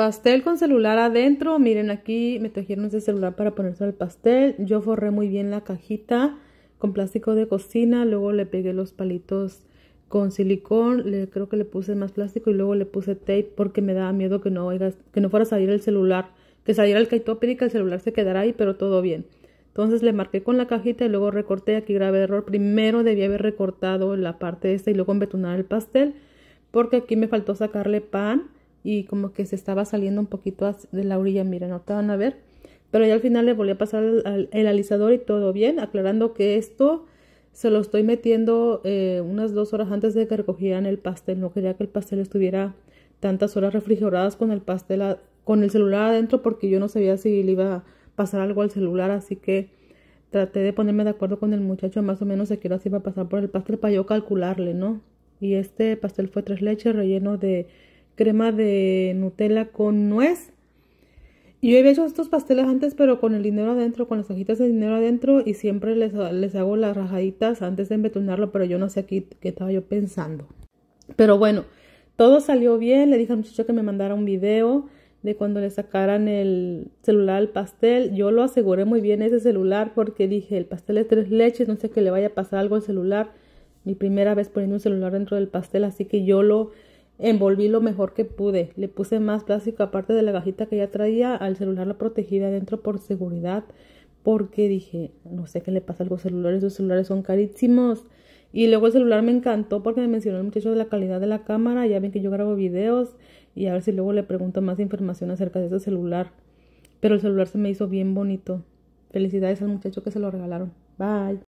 Pastel con celular adentro. Miren aquí me tejieron ese celular para ponerse el pastel. Yo forré muy bien la cajita con plástico de cocina. Luego le pegué los palitos con silicón. creo que le puse más plástico y luego le puse tape porque me daba miedo que no, que no fuera a salir el celular. Que saliera el caito y que el celular se quedara ahí, pero todo bien. Entonces le marqué con la cajita y luego recorté. Aquí grave error. Primero debía haber recortado la parte de esta y luego embetunar el pastel. Porque aquí me faltó sacarle pan y como que se estaba saliendo un poquito de la orilla, miren, te van a ver. Pero ya al final le volví a pasar el, alisador y todo bien, aclarando que esto se lo estoy metiendo eh, unas dos horas antes de que recogieran el pastel. No quería que el pastel estuviera tantas horas refrigeradas con el pastel, con el celular adentro, porque yo no sabía si le iba a pasar algo al celular, así que traté de ponerme de acuerdo con el muchacho más o menos se quiero así va a pasar por el pastel para yo calcularle, ¿no? Y este pastel fue tres leches relleno de crema de Nutella con nuez. Y yo había hecho estos pasteles antes, pero con el dinero adentro, con las hojitas de dinero adentro. Y siempre les, les hago las rajaditas antes de embetunarlo, pero yo no sé aquí qué estaba yo pensando. Pero bueno, todo salió bien. Le dije al muchacho que me mandara un video de cuando le sacaran el celular al pastel. Yo lo aseguré muy bien ese celular porque dije, el pastel es tres leches, no sé que le vaya a pasar algo al celular. Mi primera vez poniendo un celular dentro del pastel, así que yo lo envolví lo mejor que pude. Le puse más plástico aparte de la gajita que ya traía al celular la protegida adentro por seguridad. Porque dije, no sé qué le pasa a los celulares, los celulares son carísimos. Y luego el celular me encantó porque me mencionó el muchacho de la calidad de la cámara. Ya ven que yo grabo videos y a ver si luego le pregunto más información acerca de ese celular. Pero el celular se me hizo bien bonito. Felicidades al muchacho que se lo regalaron. Bye.